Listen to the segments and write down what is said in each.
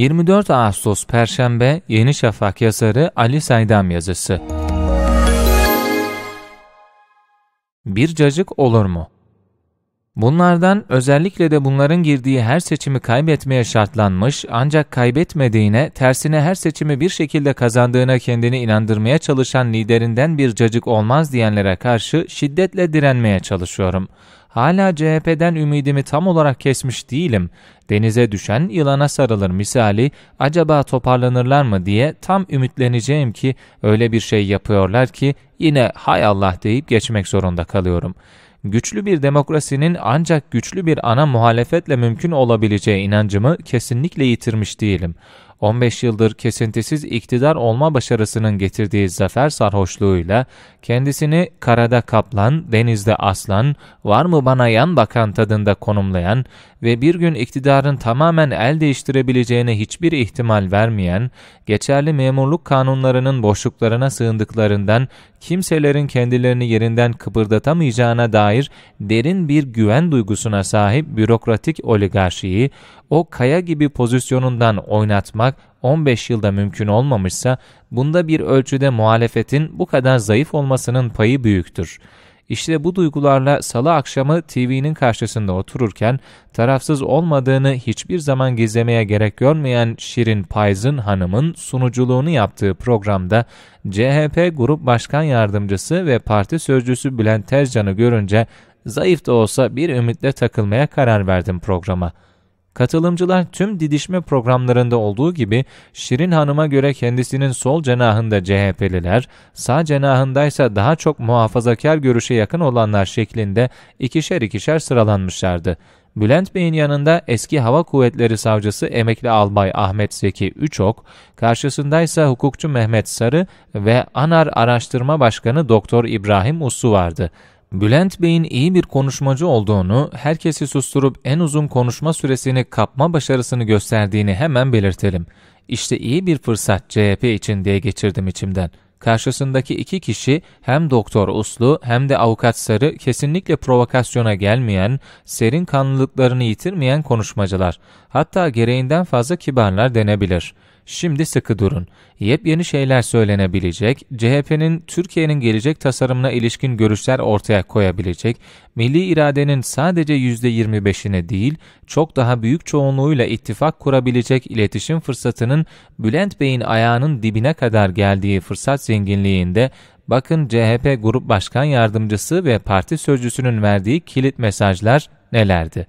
24 Ağustos Perşembe Yeni Şafak yazarı Ali Saydam yazısı. Bir cacık olur mu? Bunlardan özellikle de bunların girdiği her seçimi kaybetmeye şartlanmış ancak kaybetmediğine, tersine her seçimi bir şekilde kazandığına kendini inandırmaya çalışan liderinden bir cacık olmaz diyenlere karşı şiddetle direnmeye çalışıyorum. Hala CHP'den ümidimi tam olarak kesmiş değilim. Denize düşen yılana sarılır misali acaba toparlanırlar mı diye tam ümitleneceğim ki öyle bir şey yapıyorlar ki yine hay Allah deyip geçmek zorunda kalıyorum.'' güçlü bir demokrasinin ancak güçlü bir ana muhalefetle mümkün olabileceği inancımı kesinlikle yitirmiş değilim. 15 yıldır kesintisiz iktidar olma başarısının getirdiği zafer sarhoşluğuyla kendisini karada kaplan, denizde aslan, var mı bana yan bakan tadında konumlayan ve bir gün iktidarın tamamen el değiştirebileceğine hiçbir ihtimal vermeyen, geçerli memurluk kanunlarının boşluklarına sığındıklarından kimselerin kendilerini yerinden kıpırdatamayacağına dair derin bir güven duygusuna sahip bürokratik oligarşiyi o kaya gibi pozisyonundan oynatmak 15 yılda mümkün olmamışsa bunda bir ölçüde muhalefetin bu kadar zayıf olmasının payı büyüktür.'' İşte bu duygularla salı akşamı TV'nin karşısında otururken tarafsız olmadığını hiçbir zaman gizlemeye gerek görmeyen Şirin Payzın Hanım'ın sunuculuğunu yaptığı programda CHP Grup Başkan Yardımcısı ve Parti Sözcüsü Bülent Tezcan'ı görünce zayıf da olsa bir ümitle takılmaya karar verdim programa.'' Katılımcılar tüm didişme programlarında olduğu gibi Şirin Hanım'a göre kendisinin sol cenahında CHP'liler, sağ cenahındaysa daha çok muhafazakar görüşe yakın olanlar şeklinde ikişer ikişer sıralanmışlardı. Bülent Bey'in yanında eski Hava Kuvvetleri Savcısı emekli albay Ahmet Zeki Üçok, karşısındaysa hukukçu Mehmet Sarı ve ANAR Araştırma Başkanı Doktor İbrahim Uslu vardı. Bülent Bey'in iyi bir konuşmacı olduğunu, herkesi susturup en uzun konuşma süresini kapma başarısını gösterdiğini hemen belirtelim. İşte iyi bir fırsat CHP için diye geçirdim içimden. Karşısındaki iki kişi hem Doktor Uslu hem de Avukat Sarı kesinlikle provokasyona gelmeyen, serin kanlılıklarını yitirmeyen konuşmacılar. Hatta gereğinden fazla kibarlar denebilir.'' Şimdi sıkı durun. Yepyeni şeyler söylenebilecek, CHP'nin Türkiye'nin gelecek tasarımına ilişkin görüşler ortaya koyabilecek, milli iradenin sadece %25'ini değil, çok daha büyük çoğunluğuyla ittifak kurabilecek iletişim fırsatının Bülent Bey'in ayağının dibine kadar geldiği fırsat zenginliğinde bakın CHP Grup Başkan Yardımcısı ve parti sözcüsünün verdiği kilit mesajlar nelerdi?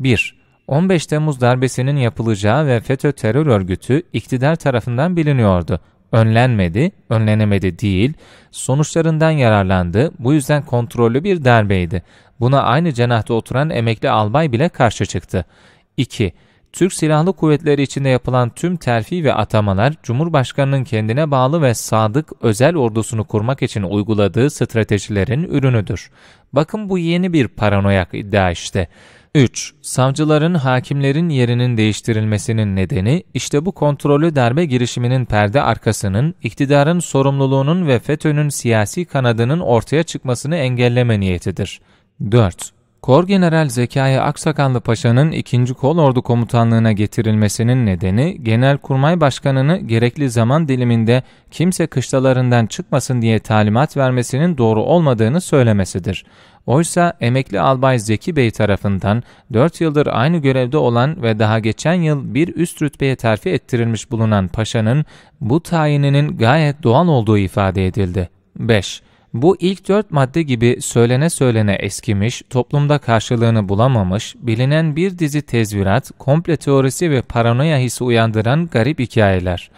1- 15 Temmuz darbesinin yapılacağı ve FETÖ terör örgütü iktidar tarafından biliniyordu. Önlenmedi, önlenemedi değil, sonuçlarından yararlandı, bu yüzden kontrollü bir darbeydi. Buna aynı cenahta oturan emekli albay bile karşı çıktı. 2. Türk Silahlı Kuvvetleri içinde yapılan tüm terfi ve atamalar, Cumhurbaşkanı'nın kendine bağlı ve sadık özel ordusunu kurmak için uyguladığı stratejilerin ürünüdür. Bakın bu yeni bir paranoyak iddia işte. 3. Savcıların, hakimlerin yerinin değiştirilmesinin nedeni, işte bu kontrollü darbe girişiminin perde arkasının, iktidarın sorumluluğunun ve FETÖ'nün siyasi kanadının ortaya çıkmasını engelleme niyetidir. 4. Kor General Zekai Aksakallı Paşa'nın 2. Kol Ordu Komutanlığı'na getirilmesinin nedeni Genelkurmay Başkanı'nı gerekli zaman diliminde kimse kışlalarından çıkmasın diye talimat vermesinin doğru olmadığını söylemesidir. Oysa emekli albay Zeki Bey tarafından 4 yıldır aynı görevde olan ve daha geçen yıl bir üst rütbeye terfi ettirilmiş bulunan paşanın bu tayininin gayet doğal olduğu ifade edildi. 5. Bu ilk dört madde gibi söylene söylene eskimiş, toplumda karşılığını bulamamış, bilinen bir dizi tezvirat, komple teorisi ve paranoya hissi uyandıran garip hikayeler.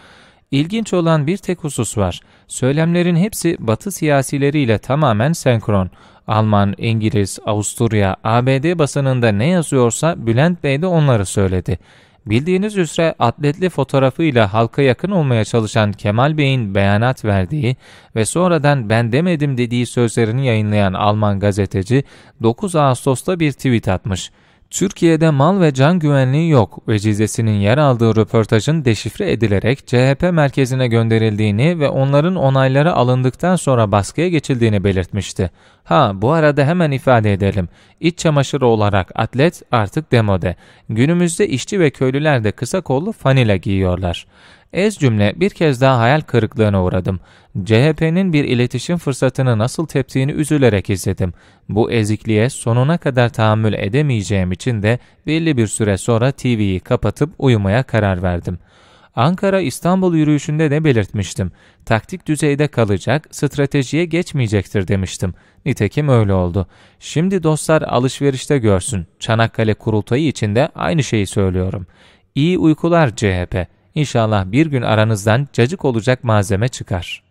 İlginç olan bir tek husus var. Söylemlerin hepsi batı siyasileriyle tamamen senkron. Alman, İngiliz, Avusturya, ABD basınında ne yazıyorsa Bülent Bey de onları söyledi. Bildiğiniz üzere atletli fotoğrafıyla halka yakın olmaya çalışan Kemal Bey'in beyanat verdiği ve sonradan ben demedim dediği sözlerini yayınlayan Alman gazeteci 9 Ağustos'ta bir tweet atmış. Türkiye'de mal ve can güvenliği yok ve vecizesinin yer aldığı röportajın deşifre edilerek CHP merkezine gönderildiğini ve onların onayları alındıktan sonra baskıya geçildiğini belirtmişti. Ha bu arada hemen ifade edelim. İç çamaşırı olarak atlet artık demode. Günümüzde işçi ve köylüler de kısa kollu fanila giyiyorlar. Ez cümle bir kez daha hayal kırıklığına uğradım. CHP'nin bir iletişim fırsatını nasıl teptiğini üzülerek izledim. Bu ezikliğe sonuna kadar tahammül edemeyeceğim için de belli bir süre sonra TV'yi kapatıp uyumaya karar verdim. Ankara-İstanbul yürüyüşünde de belirtmiştim. Taktik düzeyde kalacak, stratejiye geçmeyecektir demiştim. Nitekim öyle oldu. Şimdi dostlar alışverişte görsün. Çanakkale kurultayı içinde aynı şeyi söylüyorum. İyi uykular CHP. İnşallah bir gün aranızdan cacık olacak malzeme çıkar.